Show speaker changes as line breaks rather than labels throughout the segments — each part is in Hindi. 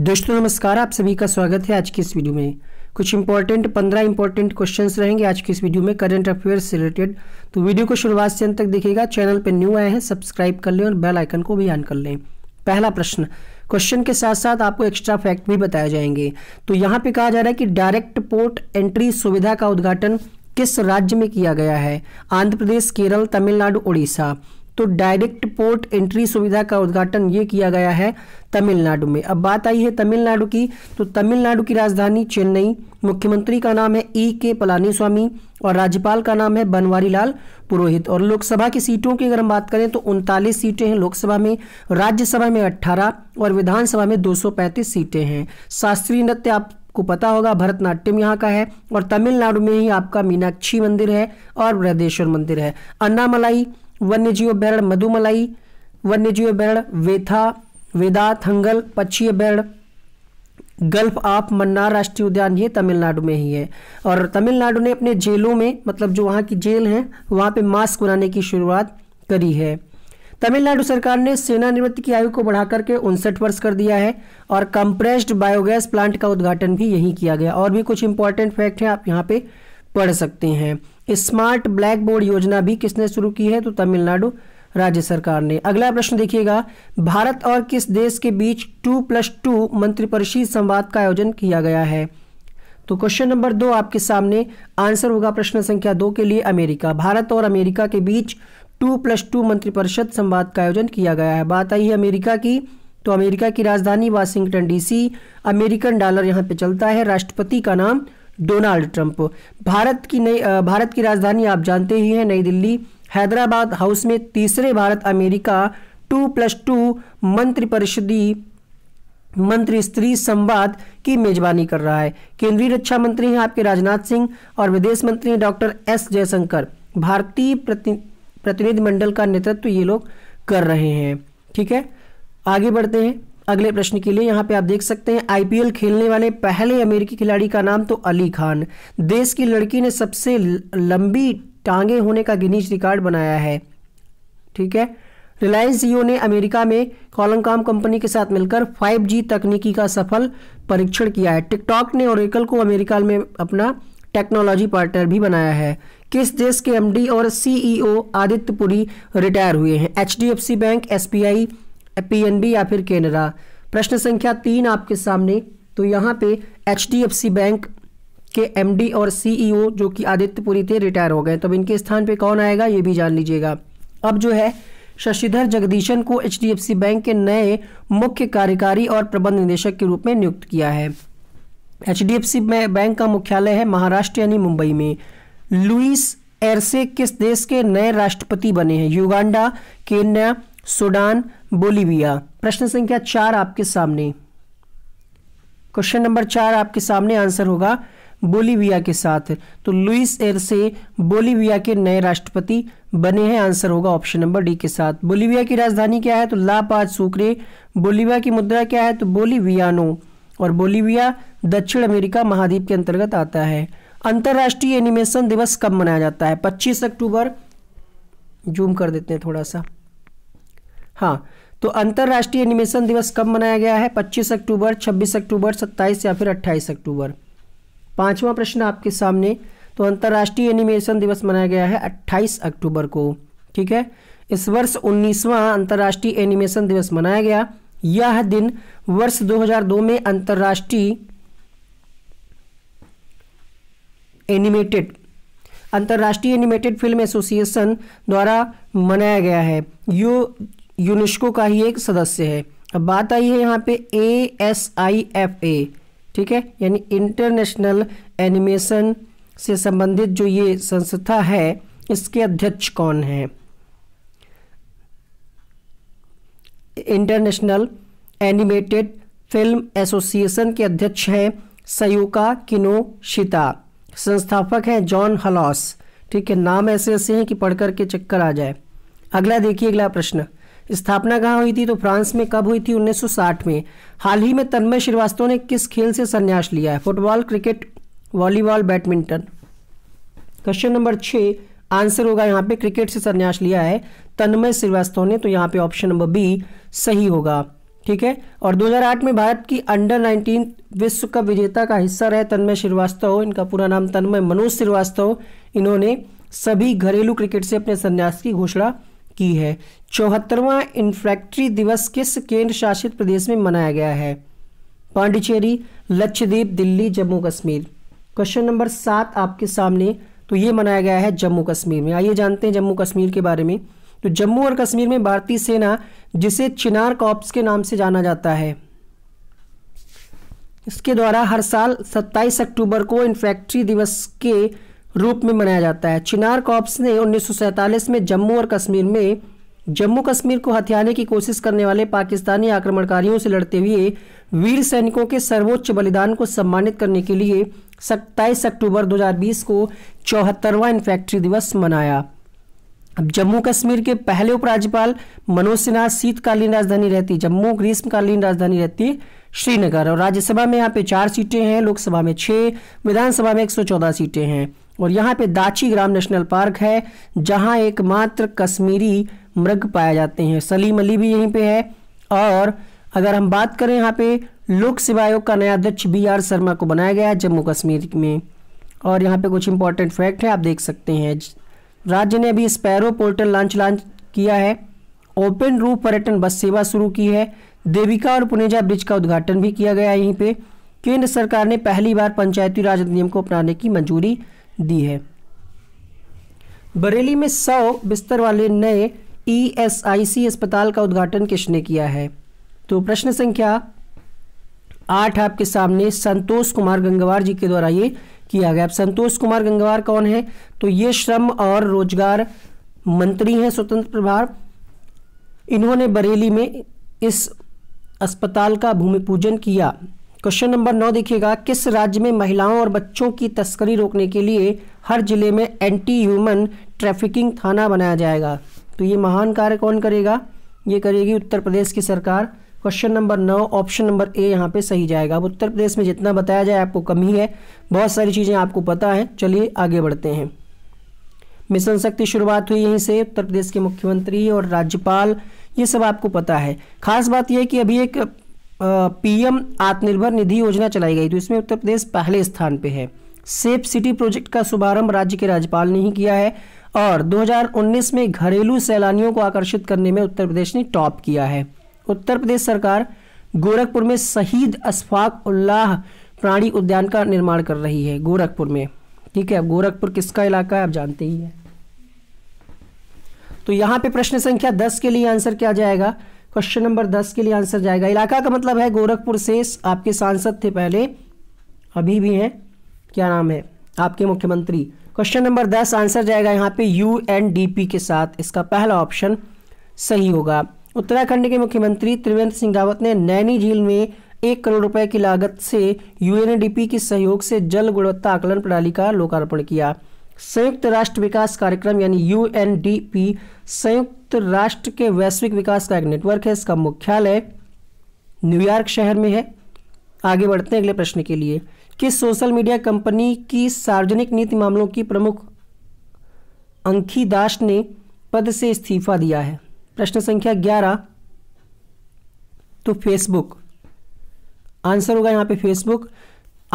दोस्तों नमस्कार आप सभी का स्वागत है आज की इस वीडियो में कुछ इंपॉर्टेंट पंद्रह इंपॉर्टेंट क्वेश्चंस रहेंगे आज की इस वीडियो में करंट अफेयर्स से रिलेटेड तो वीडियो को शुरुआत से अंत तक देखिएगा चैनल पर न्यू आए हैं सब्सक्राइब कर लें और बेल आइकन को भी ऑन कर लें पहला प्रश्न क्वेश्चन के साथ साथ आपको एक्स्ट्रा फैक्ट भी बताए जाएंगे तो यहाँ पे कहा जा रहा है कि डायरेक्ट पोर्ट एंट्री सुविधा का उद्घाटन किस राज्य में किया गया है आंध्र प्रदेश केरल तमिलनाडु उड़ीसा तो डायरेक्ट पोर्ट एंट्री सुविधा का उद्घाटन ये किया गया है तमिलनाडु में अब बात आई है तमिलनाडु की तो तमिलनाडु की राजधानी चेन्नई मुख्यमंत्री का नाम है ई e के पलानीस्वामी और राज्यपाल का नाम है बनवारी लाल पुरोहित और लोकसभा की सीटों की अगर हम बात करें तो उनतालीस सीटें हैं लोकसभा में राज्यसभा में अट्ठारह और विधानसभा में दो सीटें हैं शास्त्रीय नृत्य आप आपको पता होगा भरतनाट्यम यहाँ का है और तमिलनाडु में ही आपका मीनाक्षी मंदिर है और बृहदेश्वर मंदिर है अन्नामलाई वन्य जीव अभ्यारण मधुमलाई वन्य जीव अभ्यारण वेथा वेदा थंगल पक्षी अभ्यारण गल्फ ऑफ मन्नार राष्ट्रीय उद्यान ये तमिलनाडु में ही है और तमिलनाडु ने अपने जेलों में मतलब जो वहाँ की जेल हैं वहाँ पे मास्क बनाने की शुरुआत करी है तमिलनाडु सरकार ने सेना निवृत्ति की आयु को बढ़ाकर के उनसठ वर्ष कर दिया है और कंप्रेस्ड बायोगैस प्लांट का उद्घाटन भी यहीं किया गया और भी कुछ इंपॉर्टेंट फैक्ट हैं आप यहाँ पे पढ़ सकते हैं स्मार्ट ब्लैक बोर्ड योजना भी किसने शुरू की है तो तमिलनाडु राज्य सरकार ने अगला प्रश्न देखिएगा भारत और किस देश के बीच टू प्लस टू मंत्रिपरिषद संवाद का आयोजन किया गया है तो क्वेश्चन नंबर दो आपके सामने आंसर होगा प्रश्न संख्या दो के लिए अमेरिका भारत और अमेरिका के बीच टू प्लस टू मंत्रिपरिषद संवाद का आयोजन किया गया है बात आई है अमेरिका की तो अमेरिका की राजधानी वाशिंगटन डीसी अमेरिकन डॉलर यहाँ पे चलता है राष्ट्रपति का नाम डोनाल्ड ट्रंप भारत की नई भारत की राजधानी आप जानते ही हैं नई दिल्ली हैदराबाद हाउस में तीसरे Bharat America two plus two मंत्रिपरिषदी मंत्री स्त्री संवाद की मेजबानी कर रहा है केंद्रीय रक्षा मंत्री हैं आपके राजनाथ सिंह और विदेश मंत्री हैं डॉक्टर एस जयशंकर भारतीय प्रति प्रतिनिधिमंडल का नेतृत्व ये लोग कर रहे हैं ठीक है आगे बढ़ते हैं अगले प्रश्न के लिए यहाँ पे आप देख सकते हैं आईपीएल खेलने वाले पहले अमेरिकी खिलाड़ी का नाम तो अली खान देश की लड़की ने सबसे लंबी टांगे होने का गिनीज रिकॉर्ड बनाया है ठीक है रिलायंस जियो ने अमेरिका में कॉलमकॉम कंपनी के साथ मिलकर 5G तकनीकी का सफल परीक्षण किया है टिकटॉक ने ओरेकल को अमेरिका में अपना टेक्नोलॉजी पार्टनर भी बनाया है किस देश के एमडी और CEO e Aditya Puri retire हुए हैं एच बैंक एसबीआई पीएनबी या फिर केनरा प्रश्न संख्या तीन आपके सामने तो यहाँ पे एच बैंक के एमडी और सीईओ e जो कि आदित्यपुरी थे रिटायर हो गए तो अब इनके स्थान पे कौन आएगा ये भी जान लीजिएगा अब जो है शशिधर जगदीशन को एच बैंक के नए मुख्य कार्यकारी और प्रबंध निदेशक के रूप में नियुक्त किया है एच बैंक का मुख्यालय है महाराष्ट्र यानी मुंबई में लुइस एरसे किस देश के नए राष्ट्रपति बने हैं युगांडा केन्या सूडान बोलीविया प्रश्न संख्या चार आपके सामने क्वेश्चन नंबर चार आपके सामने आंसर होगा बोलीविया के साथ तो लुइस एर से बोलीविया के नए राष्ट्रपति बने हैं आंसर होगा ऑप्शन नंबर डी के साथ बोलीविया की राजधानी क्या है तो लापाज सुक्रे बोलीविया की मुद्रा क्या है तो बोलीवियानो और बोलीविया दक्षिण अमेरिका महाद्वीप के अंतर्गत आता है अंतर्राष्ट्रीय एनिमेशन दिवस कब मनाया जाता है पच्चीस अक्टूबर जूम कर देते हैं थोड़ा सा हाँ तो अंतर्राष्ट्रीय एनिमेशन दिवस कब मनाया गया है 25 अक्टूबर 26 अक्टूबर 27 या फिर 28 अक्टूबर पांचवा प्रश्न आपके सामने तो अंतर्राष्ट्रीय एनिमेशन दिवस मनाया गया है 28 अक्टूबर को ठीक है इस वर्ष उन्नीसवा अंतर्राष्ट्रीय एनिमेशन दिवस मनाया गया यह दिन वर्ष 2002 में अंतर्राष्ट्रीय एनिमेटेड अंतर्राष्ट्रीय एनिमेटेड फिल्म एसोसिएशन द्वारा मनाया गया है यू यूनेस्को का ही एक सदस्य है अब बात आई है यहाँ पे A S I F A ठीक है यानी इंटरनेशनल एनिमेशन से संबंधित जो ये संस्था है इसके अध्यक्ष कौन है इंटरनेशनल एनिमेटेड फिल्म एसोसिएशन के अध्यक्ष हैं सयुका शिता संस्थापक हैं जॉन हलॉस ठीक है नाम ऐसे ऐसे हैं कि पढ़कर के चक्कर आ जाए अगला देखिए अगला प्रश्न स्थापना कहाँ हुई थी तो फ्रांस में कब हुई थी 1960 में हाल ही में तन्मय श्रीवास्तव ने किस खेल से संन्यास लिया है football cricket volleyball badminton question number छः आंसर होगा यहाँ पे क्रिकेट से संन्यास लिया है तन्मय श्रीवास्तव ने तो यहाँ पे ऑप्शन नंबर बी सही होगा ठीक है और 2008 में भारत की अंडर 19 विश्व कप विजेता का हिस्सा रहे तन्मय श्रीवास्तव इनका पूरा नाम तन्मय मनोज श्रीवास्तव इन्होंने सभी घरेलू क्रिकेट से अपने संन्यास की घोषणा की है चौहत्तरवां इन्फ्रैक्ट्री दिवस किस केंद्र शासित प्रदेश में मनाया गया है पांडिचेरी लक्षद्वीप दिल्ली जम्मू कश्मीर क्वेश्चन नंबर सात आपके सामने तो ये मनाया गया है जम्मू कश्मीर में आइए जानते हैं जम्मू कश्मीर के बारे में तो जम्मू और कश्मीर में भारतीय सेना जिसे चिनार कॉप्स के नाम से जाना जाता है इसके द्वारा हर साल 27 अक्टूबर को इन्फैक्ट्री दिवस के रूप में मनाया जाता है चिनार कॉप्स ने उन्नीस में जम्मू और कश्मीर में जम्मू कश्मीर को हथियाने की कोशिश करने वाले पाकिस्तानी आक्रमणकारियों से लड़ते हुए वीर सैनिकों के सर्वोच्च बलिदान को सम्मानित करने के लिए सत्ताईस अक्टूबर 2020 को चौहत्तरवा इन्फैक्ट्री दिवस मनाया अब जम्मू कश्मीर के पहले उपराज्यपाल मनोज सिन्हा शीतकालीन राजधानी रहती जम्मू ग्रीष्मकालीन राजधानी रहती श्रीनगर और राज्यसभा में यहाँ पे चार सीटें हैं लोकसभा में छह विधानसभा में 114 सीटें हैं और यहाँ पे दाची ग्राम नेशनल पार्क है जहाँ एकमात्र कश्मीरी मृग पाए जाते हैं सलीम अली भी यहीं पे है और अगर हम बात करें यहाँ पे लोक सेवा आयोग का नया अध्यक्ष बी आर शर्मा को बनाया गया है जम्मू कश्मीर में और यहाँ पे कुछ इंपॉर्टेंट फैक्ट है आप देख सकते हैं राज्य ने अभी स्पैरो पोर्टल लॉन्च लॉन्च किया है ओपन रूप पर्यटन बस सेवा शुरू की है देविका और पुनेजा ब्रिज का उद्घाटन भी किया गया है यहीं पे केंद्र सरकार ने पहली बार पंचायती राज अधिनियम को अपनाने की मंजूरी दी है बरेली में सौ बिस्तर वाले नए ईएसआईसी e अस्पताल का उद्घाटन किसने किया है तो प्रश्न संख्या आठ आपके सामने संतोष कुमार गंगवार जी के द्वारा ये किया गया अब संतोष कुमार गंगवार कौन है तो ये श्रम और रोजगार मंत्री हैं स्वतंत्र प्रभार इन्होंने बरेली में इस अस्पताल का भूमि पूजन किया क्वेश्चन नंबर नौ देखिएगा किस राज्य में महिलाओं और बच्चों की तस्करी रोकने के लिए हर जिले में एंटी ह्यूमन ट्रैफिकिंग थाना बनाया जाएगा तो ये महान कार्य कौन करेगा ये करेगी उत्तर प्रदेश की सरकार क्वेश्चन नंबर नौ ऑप्शन नंबर ए यहाँ पे सही जाएगा अब उत्तर प्रदेश में जितना बताया जाए आपको कमी है बहुत सारी चीज़ें आपको पता है चलिए आगे बढ़ते हैं मिशन शक्ति शुरुआत हुई यहीं से उत्तर प्रदेश के मुख्यमंत्री और राज्यपाल ये सब आपको पता है खास बात यह कि अभी एक पीएम आत्मनिर्भर निधि योजना चलाई गई तो इसमें उत्तर प्रदेश पहले स्थान पे है सेफ सिटी प्रोजेक्ट का शुभारंभ राज्य के राज्यपाल ने ही किया है और 2019 में घरेलू सैलानियों को आकर्षित करने में उत्तर प्रदेश ने टॉप किया है उत्तर प्रदेश सरकार गोरखपुर में शहीद अशफाक उल्लाह प्राणी उद्यान का निर्माण कर रही है गोरखपुर में ठीक है गोरखपुर किसका इलाका है आप जानते ही है तो यहां पे प्रश्न संख्या दस के लिए आंसर क्या जाएगा क्वेश्चन नंबर दस के लिए आंसर जाएगा इलाका का मतलब है गोरखपुर से आपके सांसद थे पहले अभी भी हैं क्या नाम है आपके मुख्यमंत्री क्वेश्चन नंबर दस आंसर जाएगा यहाँ पे यू एन डी पी के साथ इसका पहला ऑप्शन सही होगा उत्तराखंड के मुख्यमंत्री त्रिवेंद्र सिंह रावत ने नैनी झील में एक करोड़ रुपए की लागत से यूएनडीपी के सहयोग से जल गुणवत्ता आकलन प्रणाली का लोकार्पण किया संयुक्त राष्ट्र विकास कार्यक्रम यानी यू संयुक्त राष्ट्र के वैश्विक विकास का एक नेटवर्क है इसका मुख्यालय न्यूयॉर्क शहर में है आगे बढ़ते हैं अगले प्रश्न के लिए किस सोशल मीडिया कंपनी की सार्वजनिक नीति मामलों की प्रमुख अंखी दास ने पद से इस्तीफा दिया है प्रश्न संख्या ग्यारह तो फेसबुक आंसर होगा यहां पे फेसबुक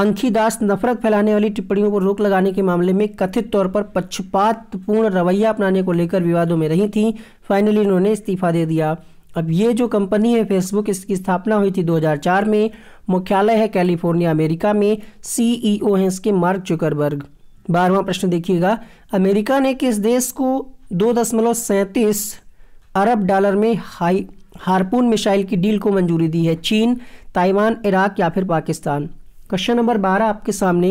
अंखी दास नफरत फैलाने वाली टिप्पणियों को रोक लगाने के मामले में कथित तौर पर पक्षपातपूर्ण रवैया अपनाने को लेकर विवादों में रही थी फाइनली उन्होंने इस्तीफा दे दिया अब ये जो कंपनी है फेसबुक इसकी स्थापना हुई थी 2004 में मुख्यालय है कैलिफोर्निया अमेरिका में सीईओ e हैं इसके मार्क चुकरबर्ग बारहवा प्रश्न देखिएगा अमेरिका ने किस देश को दो दशमलव सैंतीस अरब डॉलर में हाई हारपून मिसाइल की डील को मंजूरी दी है चीन ताइवान इराक या फिर पाकिस्तान क्वेश्चन नंबर बारह आपके सामने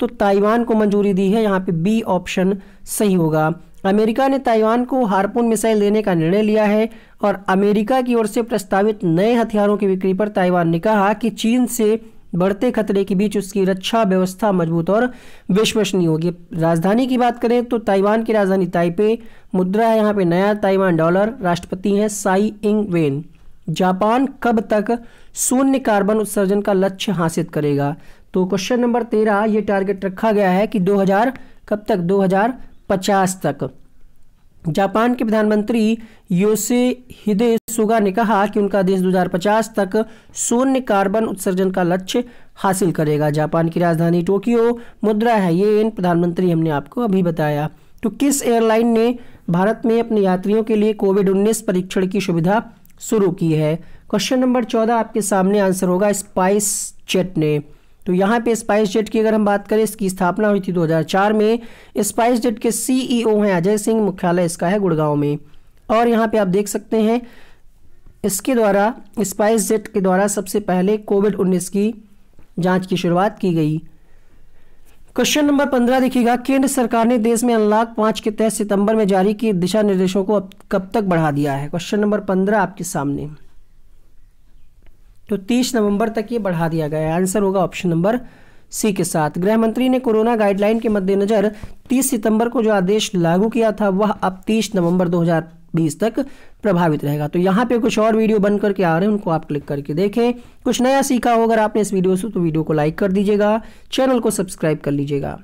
तो ताइवान को मंजूरी दी है यहाँ पे बी ऑप्शन सही होगा अमेरिका ने ताइवान को हारपोन मिसाइल देने का निर्णय लिया है और अमेरिका की ओर से प्रस्तावित नए हथियारों की बिक्री पर ताइवान ने कहा कि चीन से बढ़ते खतरे के बीच उसकी रक्षा व्यवस्था मजबूत और विश्वसनीय होगी राजधानी की बात करें तो ताइवान की राजधानी ताइपे मुद्रा है यहाँ पे नया ताइवान डॉलर राष्ट्रपति है साई इंग वेन जापान कब तक शून्य कार्बन उत्सर्जन का लक्ष्य हासिल करेगा तो क्वेश्चन नंबर तेरह ये टारगेट रखा गया है कि 2000 कब तक 2050 तक जापान के प्रधानमंत्री योसे हिदे सुगा ने कहा कि उनका देश 2050 तक शून्य कार्बन उत्सर्जन का लक्ष्य हासिल करेगा जापान की राजधानी टोक्यो मुद्रा है ये इन प्रधानमंत्री हमने आपको अभी बताया तो किस एयरलाइन ने भारत में अपने यात्रियों के लिए कोविड 19 परीक्षण की सुविधा शुरू की है क्वेश्चन नंबर चौदह आपके सामने आंसर होगा स्पाइस जेट ने तो यहाँ पे स्पाइस जेट की अगर हम बात करें इसकी स्थापना हुई थी 2004 में स्पाइस जेट के सीईओ e हैं अजय सिंह मुख्यालय इसका है गुड़गांव में और यहाँ पे आप देख सकते हैं इसके द्वारा स्पाइस जेट के द्वारा सबसे पहले कोविड 19 की जांच की शुरुआत की गई क्वेश्चन नंबर पंद्रह देखिएगा केंद्र सरकार ने देश में अनलॉक पांच के तहत सितंबर में जारी किए दिशा निर्देशों को अब कब तक बढ़ा दिया है क्वेश्चन नंबर पंद्रह आपके सामने तो तीस नवंबर तक ये बढ़ा दिया गया है आंसर होगा ऑप्शन नंबर सी के साथ गृह मंत्री ने कोरोना गाइडलाइन के मद्देनजर 30 सितंबर को जो आदेश लागू किया था वह अब 30 नवंबर 2020 बीस तक प्रभावित रहेगा तो यहाँ पे कुछ और वीडियो बन करके आ रहे हैं उनको आप क्लिक करके देखें कुछ नया सीखा हो अगर आपने इस वीडियो से तो वीडियो को लाइक कर दीजिएगा चैनल को सब्सक्राइब कर लीजिएगा